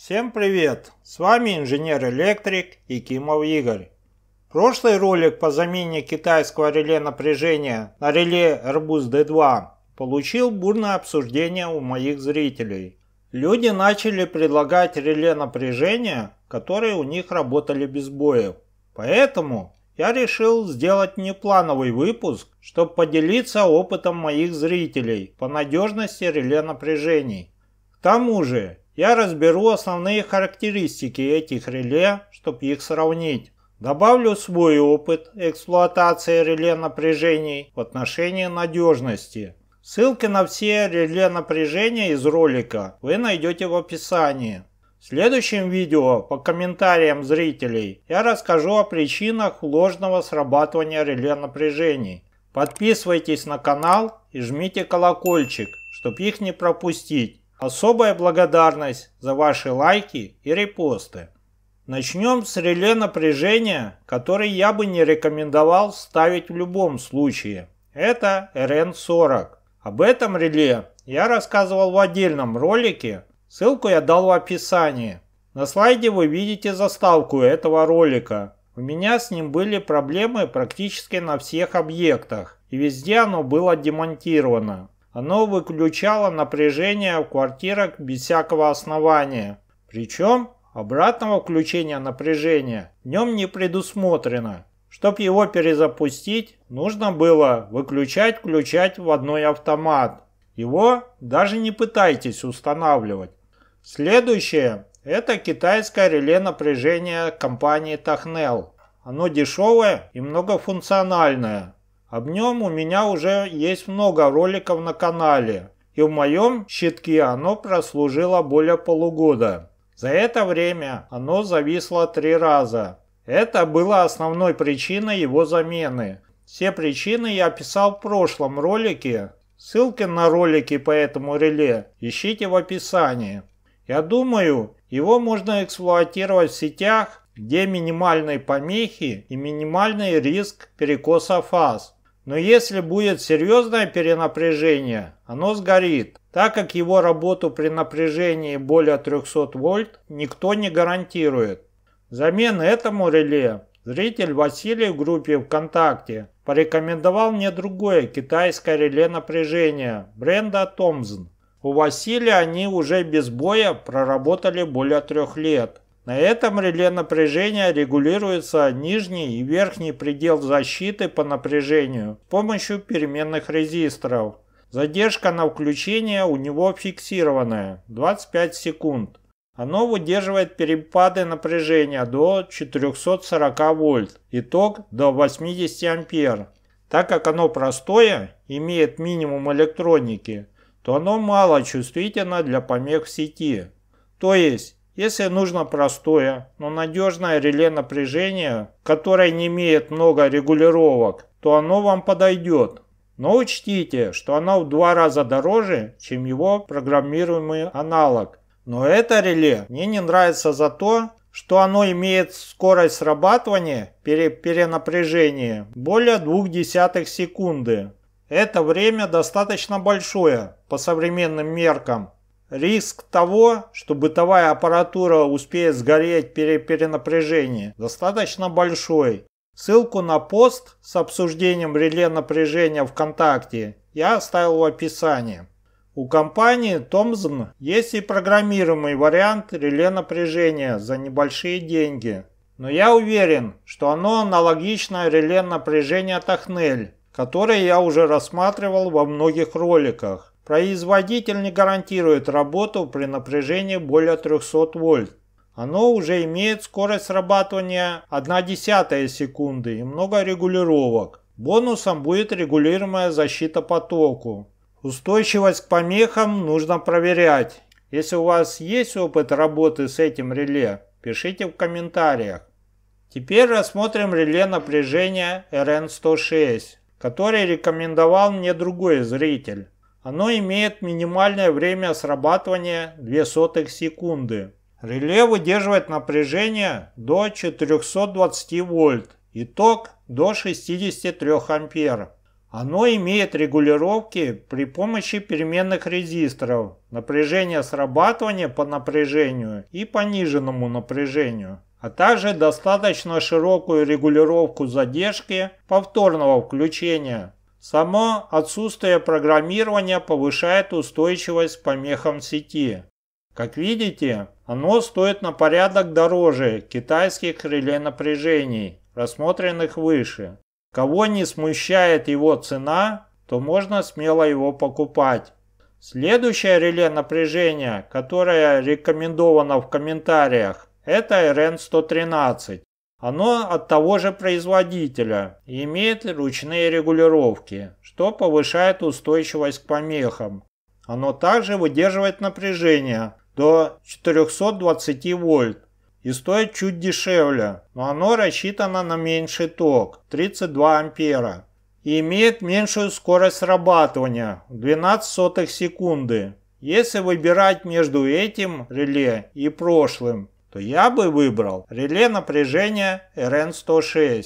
Всем привет! С вами инженер-электрик Якимов Игорь. Прошлый ролик по замене китайского реле напряжения на реле Airbus D2 получил бурное обсуждение у моих зрителей. Люди начали предлагать реле напряжения, которые у них работали без боев. Поэтому я решил сделать неплановый выпуск, чтобы поделиться опытом моих зрителей по надежности реле напряжений. К тому же, я разберу основные характеристики этих реле, чтобы их сравнить. Добавлю свой опыт эксплуатации реле напряжений в отношении надежности. Ссылки на все реле напряжения из ролика вы найдете в описании. В следующем видео по комментариям зрителей я расскажу о причинах ложного срабатывания реле напряжений. Подписывайтесь на канал и жмите колокольчик, чтобы их не пропустить. Особая благодарность за ваши лайки и репосты. Начнем с реле напряжения, который я бы не рекомендовал ставить в любом случае. Это RN40. Об этом реле я рассказывал в отдельном ролике, ссылку я дал в описании. На слайде вы видите заставку этого ролика. У меня с ним были проблемы практически на всех объектах, и везде оно было демонтировано. Оно выключало напряжение в квартирах без всякого основания. Причем обратного включения напряжения в нем не предусмотрено. Чтобы его перезапустить, нужно было выключать-включать в одной автомат. Его даже не пытайтесь устанавливать. Следующее – это китайское реле напряжения компании Тахнел. Оно дешевое и многофункциональное. Об нем у меня уже есть много роликов на канале, и в моем щитке оно прослужило более полугода. За это время оно зависло три раза. Это было основной причиной его замены. Все причины я описал в прошлом ролике. Ссылки на ролики по этому реле ищите в описании. Я думаю, его можно эксплуатировать в сетях, где минимальные помехи и минимальный риск перекоса фаз. Но если будет серьезное перенапряжение, оно сгорит, так как его работу при напряжении более 300 вольт никто не гарантирует. Взамен этому реле зритель Василий в группе ВКонтакте порекомендовал мне другое китайское реле напряжения бренда Томзен. У Василия они уже без боя проработали более трех лет. На этом реле напряжения регулируется нижний и верхний предел защиты по напряжению с помощью переменных резисторов. Задержка на включение у него фиксированная – 25 секунд. Оно выдерживает перепады напряжения до 440 вольт, итог до 80 ампер. Так как оно простое, имеет минимум электроники, то оно мало чувствительно для помех в сети. То есть, если нужно простое, но надежное реле напряжения, которое не имеет много регулировок, то оно вам подойдет. Но учтите, что оно в два раза дороже, чем его программируемый аналог. Но это реле мне не нравится за то, что оно имеет скорость срабатывания при перенапряжении более десятых секунды. Это время достаточно большое по современным меркам, Риск того, что бытовая аппаратура успеет сгореть при перенапряжении, достаточно большой. Ссылку на пост с обсуждением реле напряжения ВКонтакте я оставил в описании. У компании Томзон есть и программируемый вариант реле напряжения за небольшие деньги. Но я уверен, что оно аналогично реле напряжения Тахнель, которое я уже рассматривал во многих роликах. Производитель не гарантирует работу при напряжении более 300 вольт. Оно уже имеет скорость срабатывания 1,1 секунды и много регулировок. Бонусом будет регулируемая защита потоку. Устойчивость к помехам нужно проверять. Если у вас есть опыт работы с этим реле, пишите в комментариях. Теперь рассмотрим реле напряжения RN106, который рекомендовал мне другой зритель. Оно имеет минимальное время срабатывания 0,02 секунды. Реле выдерживает напряжение до 420 вольт и ток до 63 ампер. Оно имеет регулировки при помощи переменных резисторов, напряжение срабатывания по напряжению и пониженному напряжению, а также достаточно широкую регулировку задержки повторного включения Само отсутствие программирования повышает устойчивость к помехам сети. Как видите, оно стоит на порядок дороже китайских реле напряжений, рассмотренных выше. Кого не смущает его цена, то можно смело его покупать. Следующее реле напряжения, которое рекомендовано в комментариях, это RN113. Оно от того же производителя и имеет ручные регулировки, что повышает устойчивость к помехам. Оно также выдерживает напряжение до 420 вольт и стоит чуть дешевле, но оно рассчитано на меньший ток – 32 ампера и имеет меньшую скорость срабатывания – 12 сотых секунды. Если выбирать между этим реле и прошлым, то я бы выбрал реле напряжения RN106.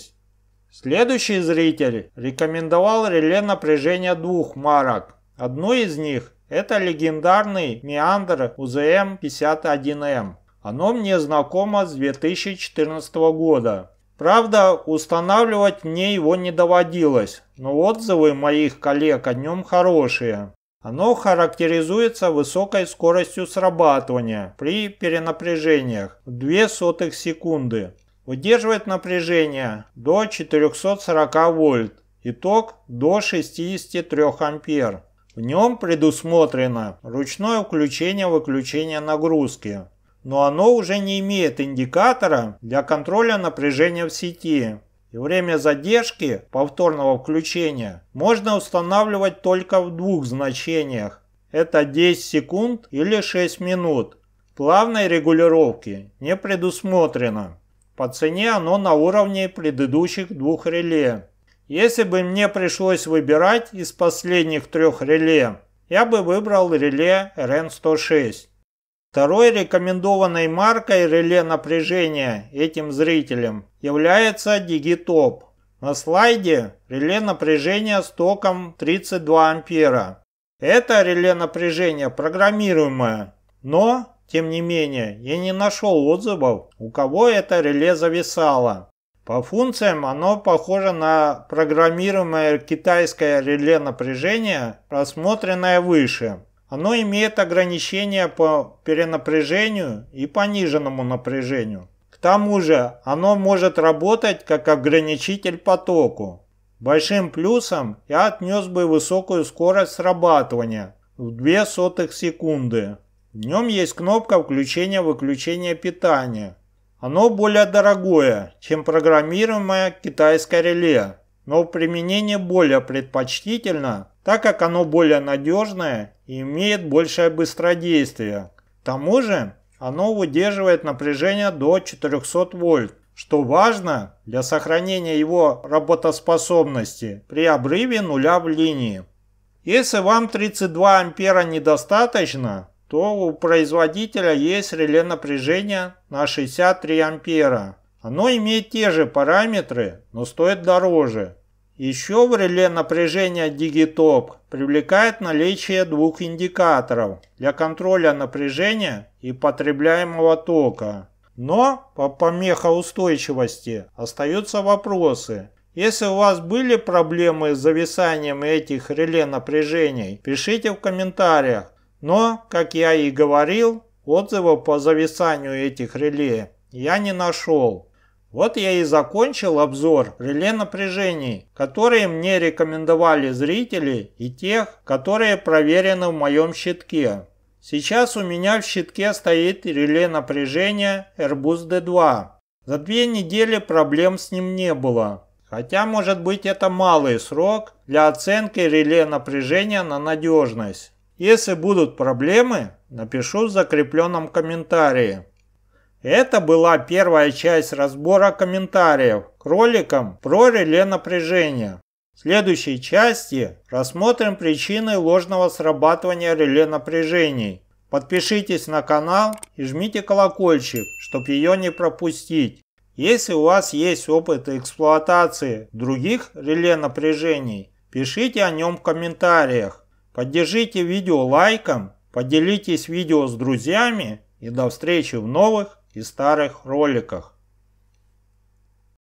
Следующий зритель рекомендовал реле напряжения двух марок. Одну из них это легендарный Меандр УЗМ-51М. Оно мне знакомо с 2014 года. Правда, устанавливать мне его не доводилось, но отзывы моих коллег о нем хорошие. Оно характеризуется высокой скоростью срабатывания при перенапряжениях в сотых секунды. Выдерживает напряжение до 440 вольт, и ток до 63 ампер. В нем предусмотрено ручное включение-выключение нагрузки, но оно уже не имеет индикатора для контроля напряжения в сети, и время задержки повторного включения можно устанавливать только в двух значениях. Это 10 секунд или 6 минут. Плавной регулировки не предусмотрено. По цене оно на уровне предыдущих двух реле. Если бы мне пришлось выбирать из последних трех реле, я бы выбрал реле ren 106 Второй рекомендованной маркой реле напряжения этим зрителям является Digitop. На слайде реле напряжения с током 32 ампера. Это реле напряжения программируемое, но, тем не менее, я не нашел отзывов, у кого это реле зависало. По функциям оно похоже на программируемое китайское реле напряжения, рассмотренное выше. Оно имеет ограничения по перенапряжению и пониженному напряжению. К тому же оно может работать как ограничитель потоку. Большим плюсом я отнес бы высокую скорость срабатывания в 2 сотых секунды. В нем есть кнопка включения-выключения питания. Оно более дорогое, чем программируемое китайское реле, но в применении более предпочтительно так как оно более надежное и имеет большее быстродействие. К тому же оно выдерживает напряжение до 400 вольт, что важно для сохранения его работоспособности при обрыве нуля в линии. Если вам 32 ампера недостаточно, то у производителя есть реле напряжения на 63 ампера. Оно имеет те же параметры, но стоит дороже, еще в реле напряжения Digitop привлекает наличие двух индикаторов для контроля напряжения и потребляемого тока. Но по помехоустойчивости остаются вопросы. Если у вас были проблемы с зависанием этих реле напряжений, пишите в комментариях. Но, как я и говорил, отзывов по зависанию этих реле я не нашел. Вот я и закончил обзор реле напряжений, которые мне рекомендовали зрители и тех, которые проверены в моем щитке. Сейчас у меня в щитке стоит реле напряжения Airbus D2. За две недели проблем с ним не было. Хотя, может быть, это малый срок для оценки реле напряжения на надежность. Если будут проблемы, напишу в закрепленном комментарии. Это была первая часть разбора комментариев к роликам про реле напряжения. В следующей части рассмотрим причины ложного срабатывания реле напряжений. Подпишитесь на канал и жмите колокольчик, чтобы ее не пропустить. Если у вас есть опыт эксплуатации других реле напряжений, пишите о нем в комментариях. Поддержите видео лайком, поделитесь видео с друзьями и до встречи в новых и старых роликах,